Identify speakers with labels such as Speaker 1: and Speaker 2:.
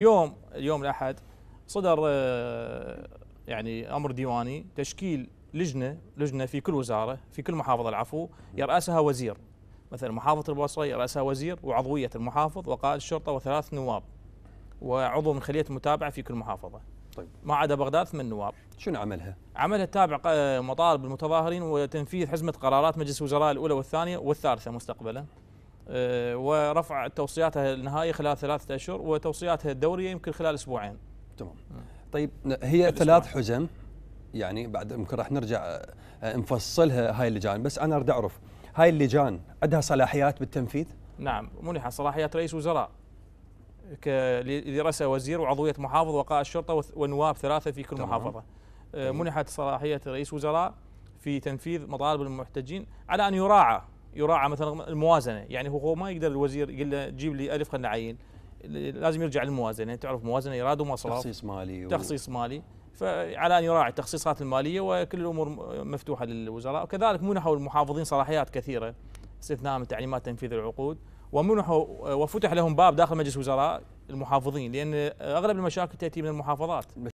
Speaker 1: يوم اليوم الاحد صدر آه، يعني امر ديواني تشكيل لجنه لجنه في كل وزاره في كل محافظه العفو يراسها وزير مثلا محافظه البوصله يراسها وزير وعضويه المحافظ وقائد الشرطه وثلاث نواب وعضو من خليه المتابعه في كل محافظه. طيب ما عدا بغداد ثمان نواب. شنو عملها؟ عملها تابع آه، مطالب المتظاهرين وتنفيذ حزمه قرارات مجلس الوزراء الاولى والثانيه والثالثه مستقبلا. آه، ورفع توصياتها النهائيه خلال ثلاثه اشهر وتوصياتها الدوريه يمكن خلال اسبوعين.
Speaker 2: تمام. طيب هي ثلاث حزم يعني بعد يمكن راح نرجع آه، نفصلها هاي اللجان بس انا اريد اعرف هاي اللجان عندها صلاحيات بالتنفيذ؟ نعم منحت صلاحيات رئيس وزراء لرأسه
Speaker 1: وزير وعضوية محافظ وقائد الشرطة ونواب ثلاثة في كل تمام. محافظة آه، منحت طيب. صلاحية رئيس وزراء في تنفيذ مطالب المحتجين على أن يراعى يراعى مثلا الموازنه يعني هو ما يقدر الوزير يقول له جيب لي ألف خلينا نعين لازم يرجع للموازنه يعني تعرف موازنه ايراد ومصرف تخصيص مالي و... تخصيص مالي فعلى ان يراعي التخصيصات الماليه وكل الامور مفتوحه للوزراء وكذلك منحوا المحافظين صلاحيات كثيره استثناء من تعليمات تنفيذ العقود ومنحوا وفتح لهم باب داخل مجلس وزراء المحافظين لان اغلب المشاكل تاتي من المحافظات